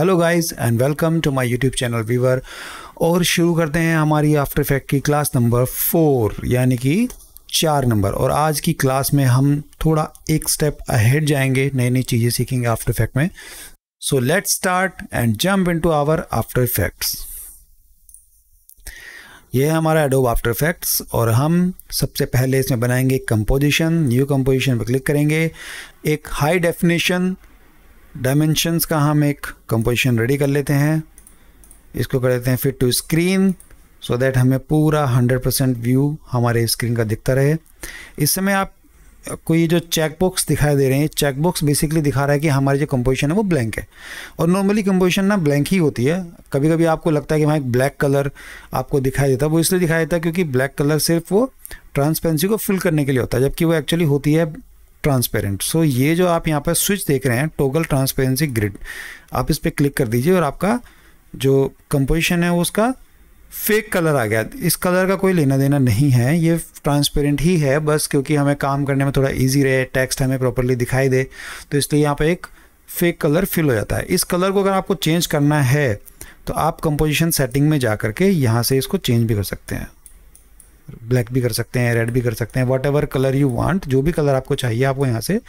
Hello guys and welcome to my YouTube channel viewer और शुरू करते हैं हमारी आफ्टर इफेक्ट की क्लास नंबर फोर यानी कि चार नंबर और आज की क्लास में हम थोड़ा एक स्टेप अहेड जाएंगे नई नई चीज़ें सीखेंगे आफ्टर इफेक्ट में so let's start and jump to our After Effects ये है हमारा एडोब आफ्टर इफेक्ट्स और हम सबसे पहले इसमें बनाएंगे कंपोजिशन न्यू कंपोजिशन पर क्लिक करेंगे एक हाई डेफिनेशन डायमेंशंस का हम एक कंपोजिशन रेडी कर लेते हैं इसको कर लेते हैं fit to screen so that हमें पूरा 100 परसेंट व्यू हमारे स्क्रीन का दिखता रहे इस समय आप को ये जो चेकबॉक्स दिखाई दे रहे हैं चेकबॉक्स बेसिकली दिखा रहा है कि हमारी जो कंपोजिशन है वो ब्लैंक है और नॉर्मली कंपोजिशन ना ब्लैंक ही होती है कभी कभी आपको लगता है कि वहाँ एक ब्लैक कलर आपको दिखाई देता है वो इसलिए दिखाई देता है क्योंकि ब्लैक कलर सिर्फ वो ट्रांसपेरेंसी को फिल करने के लिए होता है जबकि वो एक्चुअली होती है ट्रांसपेरेंट सो ये जो आप यहाँ पर स्विच देख रहे हैं टोगल ट्रांसपेरेंसी ग्रिड आप इस पर क्लिक कर दीजिए और आपका जो कंपोजिशन है उसका फेक कलर आ गया इस कलर का कोई लेना देना नहीं है ये ट्रांसपेरेंट ही है बस क्योंकि हमें काम करने में थोड़ा इजी रहे टेक्स्ट हमें प्रॉपरली दिखाई दे तो इसलिए यहाँ पे एक फेक कलर फिल हो जाता है इस कलर को अगर आपको चेंज करना है तो आप कंपोजिशन सेटिंग में जा करके यहाँ से इसको चेंज भी कर सकते हैं ब्लैक भी कर सकते हैं रेड भी कर सकते हैं whatever colour you want जो भी कलर आपको चाहिए आप वो यहाँ से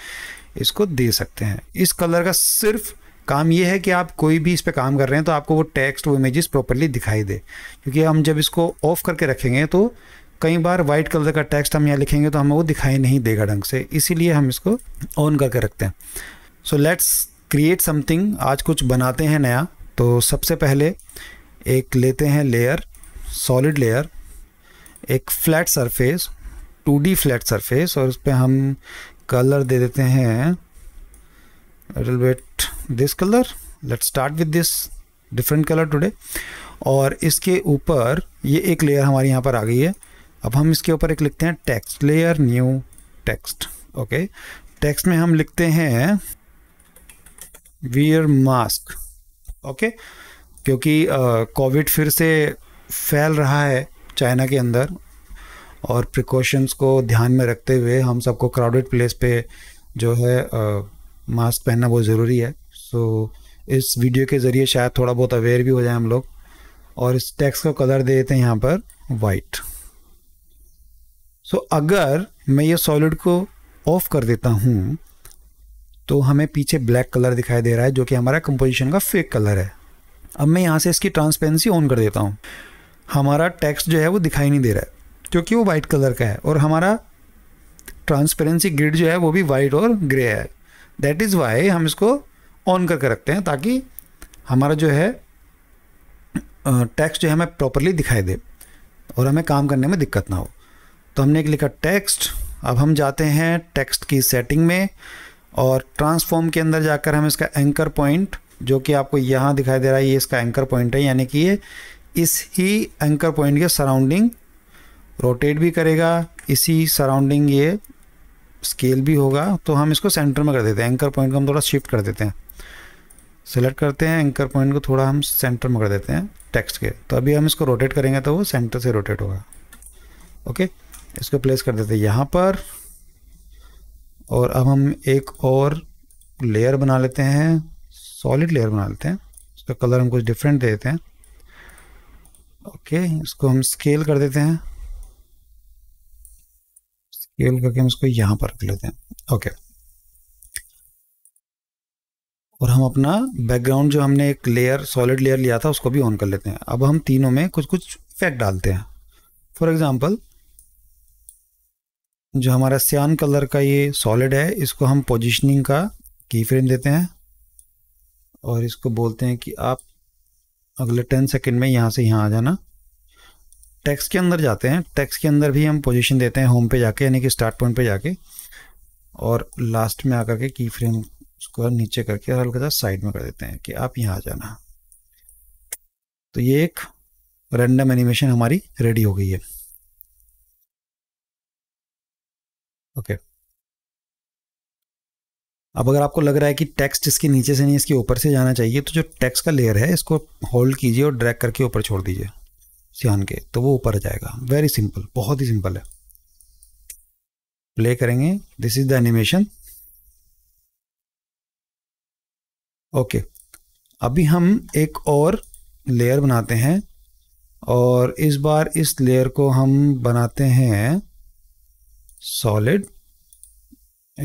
इसको दे सकते हैं इस कलर का सिर्फ काम ये है कि आप कोई भी इस पर काम कर रहे हैं तो आपको वो टेक्स्ट वो इमेजेस प्रॉपरली दिखाई दे क्योंकि हम जब इसको ऑफ करके रखेंगे तो कई बार वाइट कलर का टेक्स्ट हम यहाँ लिखेंगे तो हमें वो दिखाई नहीं देगा ढंग से इसीलिए हम इसको ऑन करके रखते हैं सो लेट्स क्रिएट समथिंग आज कुछ बनाते हैं नया तो सबसे पहले एक लेते हैं लेयर सॉलिड लेयर एक flat surface 2D flat surface और उस पर हम कलर दे देते हैं wait this colour let start with this different colour today और इसके ऊपर ये एक लेयर हमारे यहाँ पर आ गई है अब हम इसके ऊपर एक लिखते हैं text layer new text okay text में हम लिखते हैं वियर मास्क ओके क्योंकि कोविड uh, फिर से फैल रहा है चाइना के अंदर और प्रिकॉशंस को ध्यान में रखते हुए हम सबको क्राउडेड प्लेस पे जो है मास्क पहनना बहुत ज़रूरी है सो so, इस वीडियो के ज़रिए शायद थोड़ा बहुत अवेयर भी हो जाए हम लोग और इस टैक्स का कलर दे देते हैं यहाँ पर वाइट सो so, अगर मैं ये सॉलिड को ऑफ कर देता हूँ तो हमें पीछे ब्लैक कलर दिखाई दे रहा है जो कि हमारा कंपोजिशन का फेक कलर है अब मैं यहाँ से इसकी ट्रांसपेरेंसी ऑन कर देता हूँ हमारा टेक्स्ट जो है वो दिखाई नहीं दे रहा है क्योंकि वो वाइट कलर का है और हमारा ट्रांसपेरेंसी ग्रिड जो है वो भी वाइट और ग्रे है दैट इज़ वाई हम इसको ऑन करके रखते हैं ताकि हमारा जो है टेक्स्ट जो है हमें प्रॉपरली दिखाई दे और हमें काम करने में दिक्कत ना हो तो हमने एक लिखा टेक्स्ट अब हम जाते हैं टेक्स्ट की सेटिंग में और ट्रांसफॉर्म के अंदर जाकर हम इसका एंकर पॉइंट जो कि आपको यहाँ दिखाई दे रहा है ये इसका एंकर पॉइंट है यानी कि ये इस ही एंकर पॉइंट के सराउंडिंग रोटेट भी करेगा इसी सराउंडिंग ये स्केल भी होगा तो हम इसको सेंटर में कर देते हैं एंकर पॉइंट को हम थोड़ा शिफ्ट कर देते हैं सेलेक्ट करते हैं एंकर पॉइंट को थोड़ा हम सेंटर में कर देते हैं टेक्स्ट के तो अभी हम इसको रोटेट करेंगे तो वो सेंटर से रोटेट होगा ओके इसको प्लेस कर देते हैं यहाँ पर और अब हम एक और लेयर बना लेते हैं सॉलिड लेयर बना लेते हैं उसका कलर हम कुछ डिफरेंट दे देते हैं ओके इसको हम स्केल कर देते हैं स्केल करके हम इसको यहां पर रख लेते हैं ओके और हम अपना बैकग्राउंड जो हमने एक लेयर सॉलिड लेयर लिया था उसको भी ऑन कर लेते हैं अब हम तीनों में कुछ कुछ इफेक्ट डालते हैं फॉर एग्जाम्पल जो हमारा सियान कलर का ये सॉलिड है इसको हम पोजिशनिंग का की फ्रेम देते हैं और इसको बोलते हैं कि आप अगले टेन सेकेंड में यहाँ से यहाँ आ जाना टैक्स के अंदर जाते हैं टैक्स के अंदर भी हम पोजीशन देते हैं होम पे जाके यानी कि स्टार्ट पॉइंट पे जाके और लास्ट में आकर के की फ्रेम उसको नीचे करके हल्का सा साइड में कर देते हैं कि आप यहाँ आ जाना तो ये एक रैंडम एनिमेशन हमारी रेडी हो गई है ओके okay. अब अगर आपको लग रहा है कि टेक्स्ट इसके नीचे से नहीं इसके ऊपर से जाना चाहिए तो जो टेक्स्ट का लेयर है इसको होल्ड कीजिए और ड्रैग करके ऊपर छोड़ दीजिए सियान के तो वो ऊपर जाएगा वेरी सिंपल बहुत ही सिंपल है प्ले करेंगे this is the animation okay अभी हम एक और लेयर बनाते हैं और इस बार इस लेयर को हम बनाते हैं सॉलिड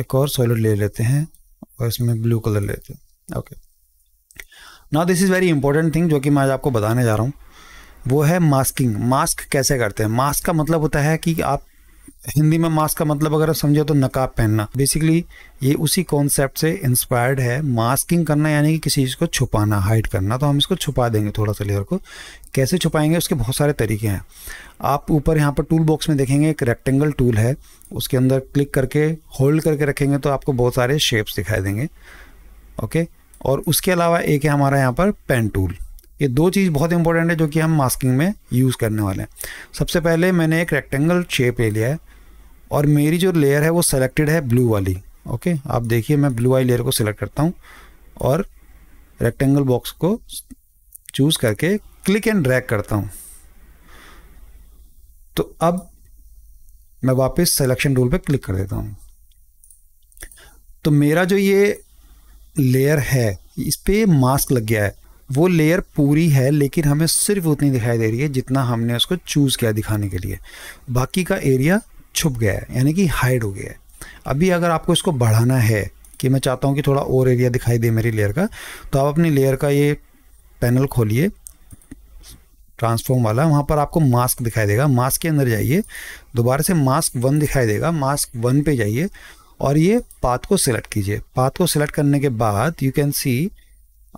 एक और सॉलिड ले लेते हैं और इसमें ब्लू कलर लेते हैं ओके ना this is very important thing जो कि मैं आज आपको बताने जा रहा हूँ वो है मास्किंग मास्क कैसे करते हैं मास्क का मतलब होता है कि आप हिंदी में मास्क का मतलब अगर आप समझे तो नकाब पहनना बेसिकली ये उसी कॉन्सेप्ट से इंस्पायर्ड है मास्किंग करना यानी कि किसी चीज़ को छुपाना हाइड करना तो हम इसको छुपा देंगे थोड़ा सा लेयर को कैसे छुपाएंगे उसके बहुत सारे तरीके हैं आप ऊपर यहाँ पर टूल बॉक्स में देखेंगे एक रेक्टेंगल टूल है उसके अंदर क्लिक करके होल्ड करके रखेंगे तो आपको बहुत सारे शेप्स दिखाई देंगे ओके और उसके अलावा एक है हमारा यहाँ पर पेन टूल ये दो चीज़ बहुत इंपॉर्टेंट है जो कि हम मास्किंग में यूज़ करने वाले हैं सबसे पहले मैंने एक रेक्टेंगल शेप ले लिया है और मेरी जो लेयर है वो सेलेक्टेड है ब्लू वाली ओके आप देखिए मैं ब्लू वाली लेयर को सिलेक्ट करता हूँ और रेक्टेंगल बॉक्स को चूज़ करके क्लिक एंड ड्रैग करता हूँ तो अब मैं वापस सिलेक्शन टूल पे क्लिक कर देता हूँ तो मेरा जो ये लेयर है इस पर मास्क लग गया है वो लेयर पूरी है लेकिन हमें सिर्फ उतनी दिखाई दे रही है जितना हमने उसको चूज़ किया दिखाने के लिए बाकी का एरिया छुप गया है यानी कि हाइड हो गया है अभी अगर आपको इसको बढ़ाना है कि मैं चाहता हूँ कि थोड़ा और एरिया दिखाई दे मेरी लेयर का तो आप अपनी लेयर का ये पैनल खोलिए ट्रांसफॉर्म वाला वहाँ पर आपको मास्क दिखाई देगा मास्क के अंदर जाइए दोबारा से मास्क वन दिखाई देगा मास्क वन पे जाइए और ये पाथ को सिलेक्ट कीजिए पाथ को सिलेक्ट करने के बाद यू कैन सी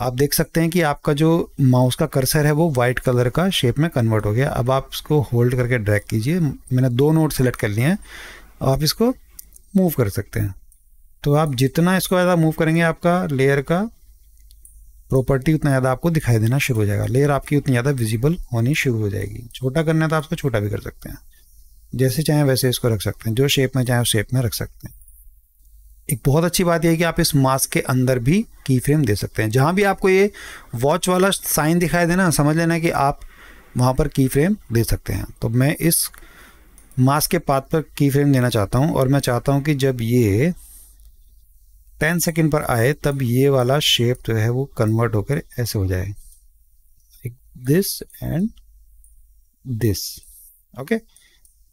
आप देख सकते हैं कि आपका जो माउस का कर्सर है वो वाइट कलर का शेप में कन्वर्ट हो गया अब आप इसको होल्ड करके ड्रैग कीजिए मैंने दो नोट सेलेक्ट कर लिए हैं आप इसको मूव कर सकते हैं तो आप जितना इसको ज़्यादा मूव करेंगे आपका लेयर का प्रॉपर्टी उतना ज़्यादा आपको दिखाई देना शुरू हो जाएगा लेयर आपकी उतनी ज़्यादा विजिबल होनी शुरू हो जाएगी छोटा करना है तो आप इसको छोटा भी कर सकते हैं जैसे चाहें वैसे इसको रख सकते हैं जो शेप में चाहें उस शेप में रख सकते हैं एक बहुत अच्छी बात यह है कि आप इस मास्क के अंदर भी की फ्रेम दे सकते हैं जहाँ भी आपको ये वॉच वाला साइन दिखाई देना समझ लेना कि आप वहाँ पर की फ्रेम दे सकते हैं तो मैं इस मास्क के पात पर की फ्रेम देना चाहता हूँ और मैं चाहता हूँ कि जब ये टेन सेकेंड पर आए तब ये वाला शेप जो है वो कन्वर्ट होकर ऐसे हो जाए दिस एंड दिस ओके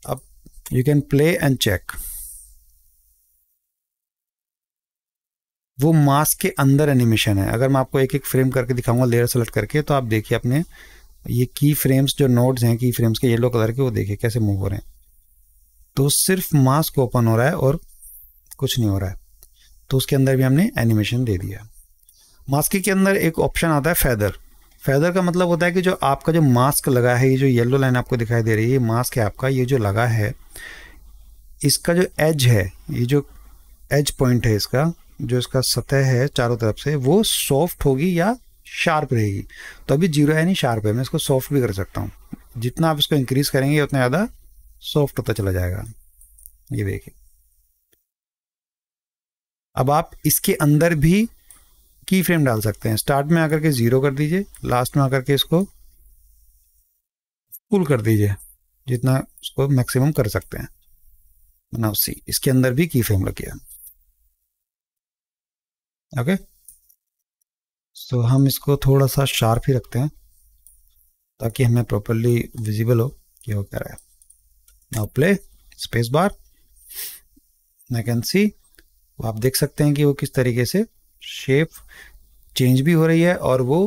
अब you can play and check वो मास्क के अंदर एनिमेशन है अगर मैं आपको एक एक फ्रेम करके दिखाऊंगा लेयर सेलेक्ट करके तो आप देखिए अपने ये की फ्रेम्स जो नोड्स हैं की फ्रेम्स के येलो कलर के वो देखिए कैसे मूव हो रहे हैं तो सिर्फ मास्क ओपन हो रहा है और कुछ नहीं हो रहा है तो उसके अंदर भी हमने एनिमेशन दे दिया मास्क के अंदर एक ऑप्शन आता है फैदर फैदर का मतलब होता है कि जो आपका जो मास्क लगा है ये जो येलो लाइन आपको दिखाई दे रही है ये मास्क है आपका ये जो लगा है इसका जो एज है ये जो एज पॉइंट है इसका जो इसका सतह है चारों तरफ से वो सॉफ्ट होगी या शार्प रहेगी तो अभी जीरो है नहीं शार्प है मैं इसको सॉफ्ट भी कर सकता हूँ जितना आप इसको इंक्रीज करेंगे उतना ज़्यादा सॉफ्ट होता चला जाएगा ये देखिए अब आप इसके अंदर भी की फ्रेम डाल सकते हैं स्टार्ट में आकर के ज़ीरो कर दीजिए लास्ट में आकर के इसको फुल कर दीजिए जितना उसको मैक्सिमम कर सकते हैं बनाओ सी इसके अंदर भी की फ्रेम लग गया ओके सो हम इसको थोड़ा सा शार्प ही रखते हैं ताकि हमें प्रॉपरली विजिबल हो कि वो क्या है now play space bar I can see आप देख सकते हैं कि वो किस तरीके से शेप चेंज भी हो रही है और वो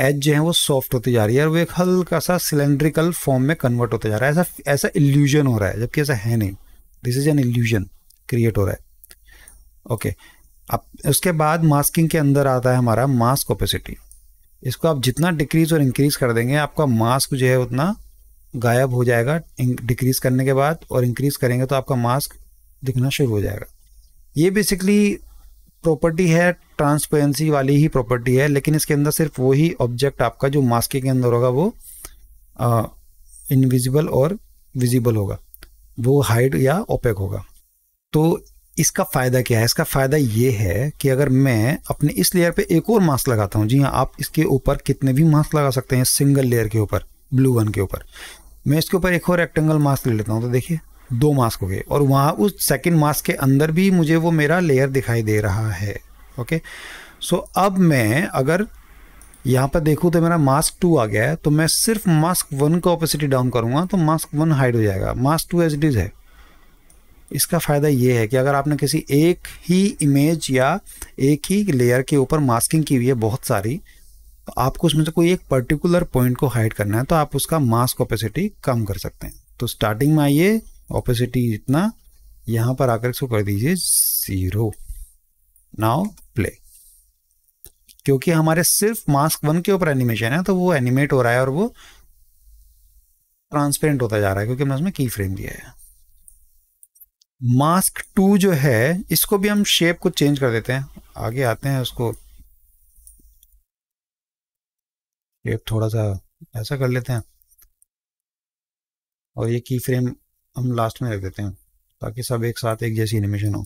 एज जो है वो सॉफ्ट होती जा रही है और वो एक हल्का सा सिलेंड्रिकल फॉर्म में कन्वर्ट होता जा रहा है ऐसा ऐसा इल्यूजन हो रहा है जबकि ऐसा है नहीं this is an illusion create हो रहा है ओके okay. अब उसके बाद मास्किंग के अंदर आता है हमारा मास्क ओपेसिटी इसको आप जितना डिक्रीज और इंक्रीज कर देंगे आपका मास्क जो है उतना गायब हो जाएगा डिक्रीज करने के बाद और इंक्रीज करेंगे तो आपका मास्क दिखना शुरू हो जाएगा ये बेसिकली प्रॉपर्टी है ट्रांसपेरेंसी वाली ही प्रॉपर्टी है लेकिन इसके अंदर सिर्फ वही ऑब्जेक्ट आपका जो मास्क के अंदर होगा वो इनविजिबल और विजिबल होगा वो हाइड या ओपेक होगा तो इसका फ़ायदा क्या है इसका फ़ायदा ये है कि अगर मैं अपने इस लेयर पे एक और मास्क लगाता हूँ जी हाँ आप इसके ऊपर कितने भी मास्क लगा सकते हैं सिंगल लेयर के ऊपर ब्लू वन के ऊपर मैं इसके ऊपर एक और रेक्टेंगल मास्क ले लेता हूँ तो देखिए दो मास्क हो गए और वहाँ उस सेकेंड मास्क के अंदर भी मुझे वो मेरा लेयर दिखाई दे रहा है ओके सो अब मैं अगर यहाँ पर देखूँ तो मेरा मास्क टू आ गया है तो मैं सिर्फ मास्क वन का ऑपोसिटी डाउन करूँगा तो मास्क वन हाइड हो जाएगा mask two as it is है इसका फ़ायदा ये है कि अगर आपने किसी एक ही इमेज या एक ही लेयर के ऊपर मास्किंग की हुई है बहुत सारी तो आपको उसमें से कोई एक पर्टिकुलर पॉइंट को हाइड करना है तो आप उसका मास्क ओपेसिटी कम कर सकते हैं तो स्टार्टिंग में आइए ओपेसिटी इतना यहाँ पर आकर इसको कर दीजिए ज़ीरो नाउ प्ले क्योंकि हमारे सिर्फ मास्क वन के ऊपर एनिमेशन है तो वो एनिमेट हो रहा है और वो ट्रांसपेरेंट होता जा रहा है क्योंकि हमने उसमें की फ्रेम दिया है मास्क टू जो है इसको भी हम शेप को चेंज कर देते हैं आगे आते हैं उसको शेप थोड़ा सा ऐसा कर लेते हैं और ये की फ्रेम हम लास्ट में रख देते हैं ताकि सब एक साथ एक जैसी एनिमेशन हो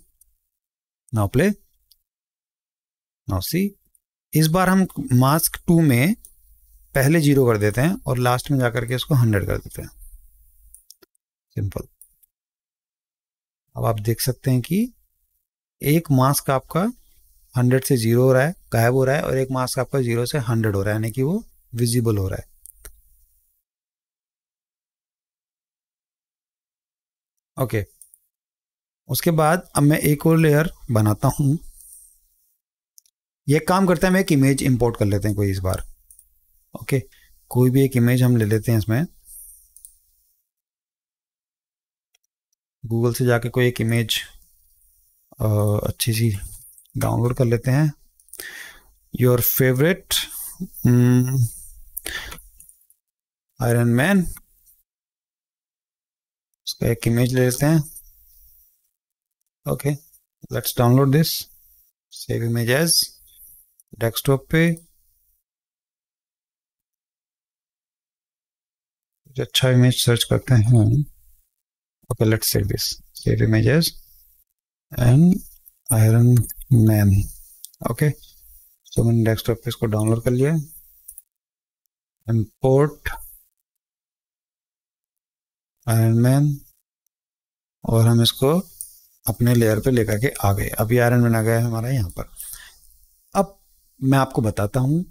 नाउ प्ले नाउ सी इस बार हम मास्क टू में पहले जीरो कर देते हैं और लास्ट में जाकर के इसको हंड्रेड कर देते हैं सिंपल अब आप देख सकते हैं कि एक मास्क आपका हंड्रेड से जीरो हो रहा है गायब हो रहा है और एक मास्क आपका जीरो से हंड्रेड हो रहा है यानी कि वो विजिबल हो रहा है ओके okay. उसके बाद अब मैं एक और लेयर बनाता हूं ये काम करते हैं मैं एक इमेज इंपोर्ट कर लेते हैं कोई इस बार ओके okay. कोई भी एक इमेज हम ले लेते हैं इसमें गूगल से जाके कोई एक इमेज अच्छी सी डाउनलोड कर लेते हैं your favourite hmm, Iron Man उसका एक इमेज ले लेते हैं okay let's download this save image as desktop पे अच्छा इमेज सर्च करते हैं Okay, let's save this. Save images and Iron Man. Okay, so मैंने डेस्कटॉप पे इसको डाउनलोड कर लिया इम्पोर्ट आयरन मैन और हम इसको अपने लेयर पे लेकर के आ गए अभी आयरन मैन आ गया है हमारा यहाँ पर अब मैं आपको बताता हूँ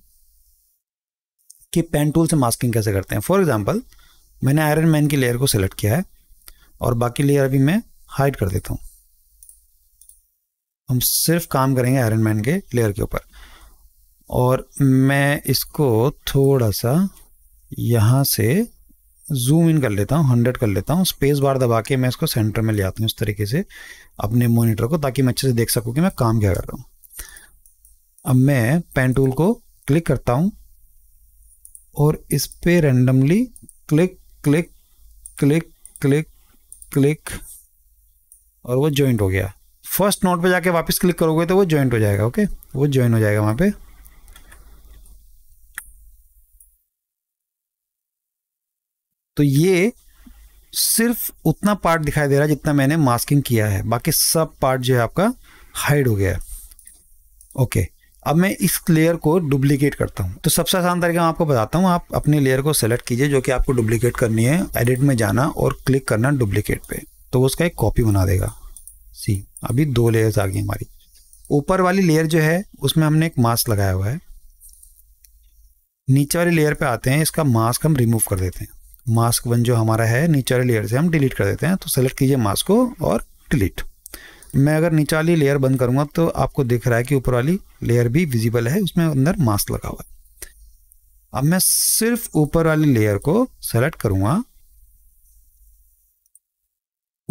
कि पेन टूल से मास्किंग कैसे करते हैं फॉर एग्जाम्पल मैंने आयरन मैन की लेयर को सिलेक्ट किया है और बाकी लेयर अभी मैं हाइड कर देता हूँ हम सिर्फ काम करेंगे आयरन मैन के लेयर के ऊपर और मैं इसको थोड़ा सा यहाँ से जूम इन कर लेता हूँ हंड्रेड कर लेता हूँ स्पेस बार दबा के मैं इसको सेंटर में ले आता हूँ इस तरीके से अपने मॉनिटर को ताकि मैं अच्छे से देख सकूँ कि मैं काम क्या कर रहा हूँ अब मैं पेन टूल को क्लिक करता हूँ और इस पर randomly click click click click click और वो ज्वाइंट हो गया फर्स्ट नोट पे जाके वापस क्लिक करोगे तो वो ज्वाइंट हो जाएगा ओके वो ज्वाइन हो जाएगा वहाँ पे तो ये सिर्फ उतना पार्ट दिखाई दे रहा है जितना मैंने मास्किंग किया है बाकी सब पार्ट जो है आपका हाइड हो गया है ओके अब मैं इस लेयर को डुप्लीकेट करता हूँ तो सबसे आसान तरीका मैं आपको बताता हूँ आप अपनी लेयर को सेलेक्ट कीजिए जो कि आपको डुप्लीकेट करनी है एडिट में जाना और क्लिक करना डुप्लीकेट पे तो उसका एक कॉपी बना देगा सी अभी दो लेयर्स आ गई हमारी ऊपर वाली लेयर जो है उसमें हमने एक मास्क लगाया हुआ है नीचे वाली लेयर पे आते हैं इसका मास्क हम रिमूव कर देते हैं मास्क वन जो हमारा है नीचे वाली लेयर से हम डिलीट कर देते हैं तो सेलेक्ट कीजिए मास्क को और डिलीट मैं अगर नीचे वाली लेयर बंद करूँगा तो आपको दिख रहा है कि ऊपर वाली लेयर भी विजिबल है उसमें अंदर मास्क लगा हुआ है अब मैं सिर्फ ऊपर वाली लेयर को सेलेक्ट करूंगा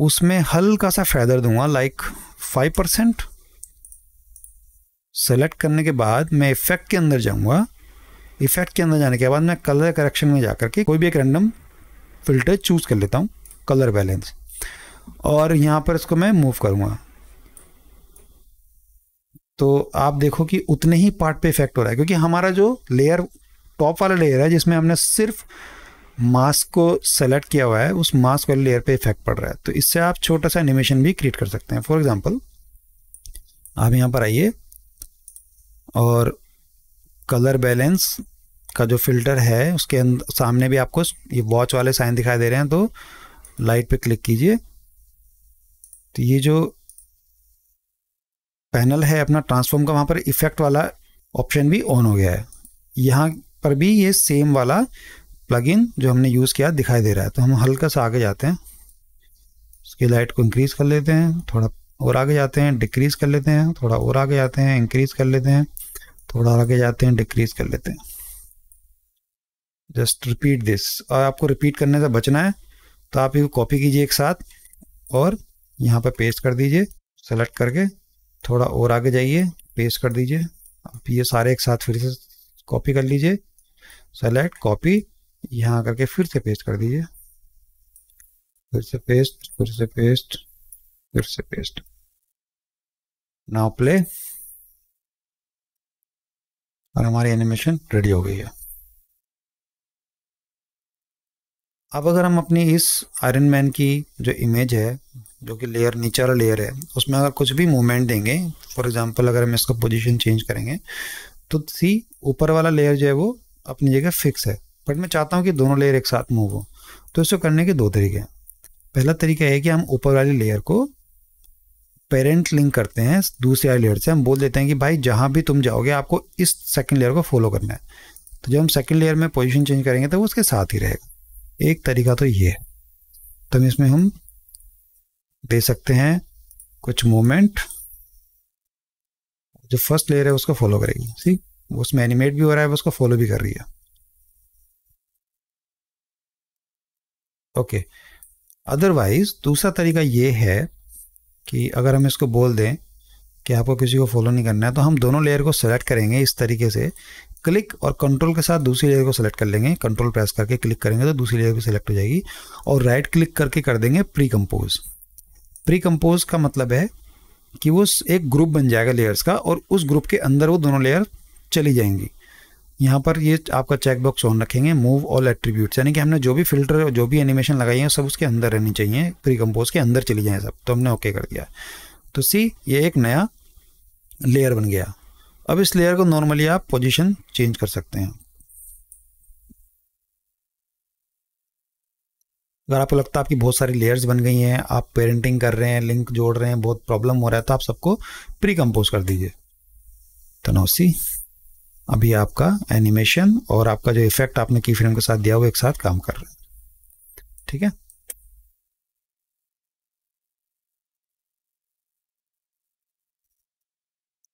उसमें हल्का सा फेदर दूंगा लाइक फाइव परसेंट सेलेक्ट करने के बाद मैं इफेक्ट के अंदर जाऊंगा इफेक्ट के अंदर जाने के बाद मैं कलर करेक्शन में जाकर के कोई भी एक रैंडम फिल्टर चूज़ कर लेता हूँ कलर बैलेंस और यहाँ पर इसको मैं मूव करूँगा तो आप देखो कि उतने ही पार्ट पे इफेक्ट हो रहा है क्योंकि हमारा जो लेयर टॉप वाला लेयर है जिसमें हमने सिर्फ मास्क को सेलेक्ट किया हुआ है उस मास्क वाले लेयर पे इफेक्ट पड़ रहा है तो इससे आप छोटा सा एनिमेशन भी क्रिएट कर सकते हैं फॉर एग्जांपल आप यहाँ पर आइए और कलर बैलेंस का जो फिल्टर है उसके सामने भी आपको ये वॉच वाले साइन दिखाई दे रहे हैं तो लाइट पे क्लिक कीजिए तो ये जो पैनल है अपना ट्रांसफॉर्म का वहाँ पर इफेक्ट वाला ऑप्शन भी ऑन हो गया है यहाँ पर भी ये सेम वाला प्लगइन जो हमने यूज़ किया दिखाई दे रहा है तो हम हल्का सा आगे जाते हैं उसकी लाइट को इंक्रीज़ कर लेते हैं थोड़ा और आगे जाते हैं डिक्रीज़ कर लेते हैं थोड़ा और आगे जाते हैं इंक्रीज़ कर लेते हैं थोड़ा आगे जाते हैं डिक्रीज़ कर लेते हैं जस्ट रिपीट दिस और आपको रिपीट करने से बचना है तो आप ये कॉपी कीजिए एक साथ और यहाँ पर पेस्ट कर दीजिए सेलेक्ट करके थोड़ा और आगे जाइए पेस्ट कर दीजिए अब ये सारे एक साथ फिर से कॉपी कर लीजिए सेलेक्ट कॉपी यहाँ करके फिर से पेस्ट कर दीजिए फिर से पेस्ट फिर से पेस्ट फिर से पेस्ट नाउ प्ले और हमारी एनिमेशन रेडी हो गई है अब अगर हम अपनी इस आयरन मैन की जो इमेज है जो कि लेयर नीचे वाला लेयर है उसमें अगर कुछ भी मूवमेंट देंगे फॉर एग्जांपल अगर हम इसका पोजीशन चेंज करेंगे तो सी ऊपर वाला लेयर जो है वो अपनी जगह फिक्स है बट मैं चाहता हूँ कि दोनों लेयर एक साथ मूव हो तो इसको करने के दो तरीके हैं पहला तरीका है कि हम ऊपर वाली लेयर को पेरेंट लिंक करते हैं दूसरे वाली लेयर से हम बोल देते हैं कि भाई जहाँ भी तुम जाओगे आपको इस सेकेंड लेयर को फॉलो करना है तो जब हम सेकेंड लेयर में पोजिशन चेंज करेंगे तो वो उसके साथ ही रहेगा एक तरीका तो ये है तो इसमें हम दे सकते हैं कुछ मोमेंट जो फर्स्ट लेयर है उसको फॉलो करेगी ठीक उसमें एनिमेट भी हो रहा है उसको फॉलो भी कर रही है ओके अदरवाइज दूसरा तरीका ये है कि अगर हम इसको बोल दें कि आपको किसी को फॉलो नहीं करना है तो हम दोनों लेयर को सेलेक्ट करेंगे इस तरीके से क्लिक और कंट्रोल के साथ दूसरी लेयर को सेलेक्ट कर लेंगे कंट्रोल प्रेस करके क्लिक करेंगे तो दूसरी लेयर भी सेलेक्ट हो जाएगी और राइट क्लिक करके कर देंगे प्री कंपोज प्री कम्पोज का मतलब है कि वो एक ग्रुप बन जाएगा लेयर्स का और उस ग्रुप के अंदर वो दोनों लेयर चली जाएंगी यहाँ पर ये आपका चेक बॉक्स ऑन रखेंगे मूव ऑल एट्रीब्यूट्स यानी कि हमने जो भी फिल्टर जो भी एनिमेशन लगाई है सब उसके अंदर रहनी चाहिए प्री कम्पोज के अंदर चली जाए सब तो हमने ओके कर दिया तो सी ये एक नया लेयर बन गया अब इस लेयर को नॉर्मली आप पोजीशन चेंज कर सकते हैं अगर आपको लगता है आपकी बहुत सारी लेयर्स बन गई हैं आप पेरेंटिंग कर रहे हैं लिंक जोड़ रहे हैं बहुत प्रॉब्लम हो रहा है तो आप सबको प्री कंपोज कर दीजिए तनौसी अभी आपका एनिमेशन और आपका जो इफेक्ट आपने की फ्रेम के साथ दिया वो एक साथ काम कर रहे हैं ठीक है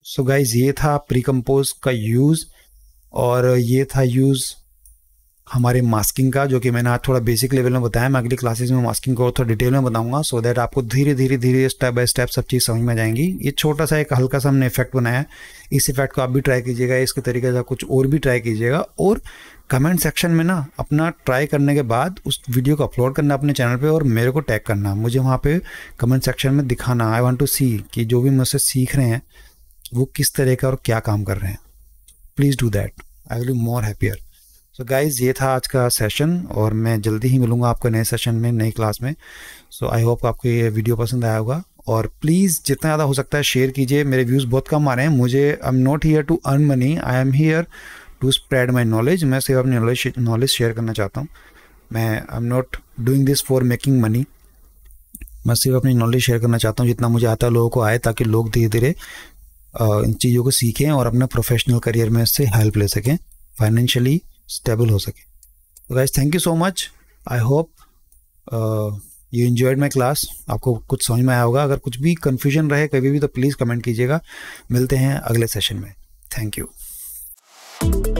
सो so गाइज ये था प्री कंपोज का यूज़ और ये था यूज़ हमारे मास्किंग का जो कि मैंने आज थोड़ा बेसिक लेवल में बताया मैं अगली क्लासेस में मास्किंग को थोड़ा डिटेल में बताऊंगा सो so दैट आपको धीरे धीरे धीरे स्टेप बाय स्टेप सब चीज़ समझ में जाएंगी ये छोटा सा एक हल्का सा हमने इफेक्ट बनाया इस इफेक्ट को आप भी ट्राई कीजिएगा इसके तरीके से कुछ और भी ट्राई कीजिएगा और कमेंट सेक्शन में ना अपना ट्राई करने के बाद उस वीडियो को अपलोड करना अपने चैनल पर और मेरे को टैग करना मुझे वहाँ पे कमेंट सेक्शन में दिखाना आई वॉन्ट टू सी कि जो भी मुझसे सीख रहे हैं वो किस तरह का और क्या काम कर रहे हैं please do that I will be more happier so so guys ये था आज का सेशन और मैं जल्दी ही मिलूँगा आपको नए सेशन में नई क्लास में सो आई होप आपको ये वीडियो पसंद आया होगा और प्लीज़ जितना ज़्यादा हो सकता है शेयर कीजिए मेरे व्यूज़ बहुत कम आ रहे हैं मुझे I am not here to earn money I am here to spread my knowledge मैं सिर्फ अपनी नॉलेज नॉलेज शेयर करना चाहता हूँ मैं I am not doing this for making money मैं सिर्फ अपनी नॉलेज शेयर करना चाहता हूँ जितना मुझे आता है लोगों को आए ताकि लोग धीरे धीरे इन चीज़ों को सीखें और अपने प्रोफेशनल करियर में इससे हेल्प ले सकें फाइनेंशियली स्टेबल हो सके guys thank you so much I hope you enjoyed my class आपको कुछ समझ में आया होगा अगर कुछ भी कन्फ्यूजन रहे कभी भी तो प्लीज़ कमेंट कीजिएगा मिलते हैं अगले सेशन में थैंक यू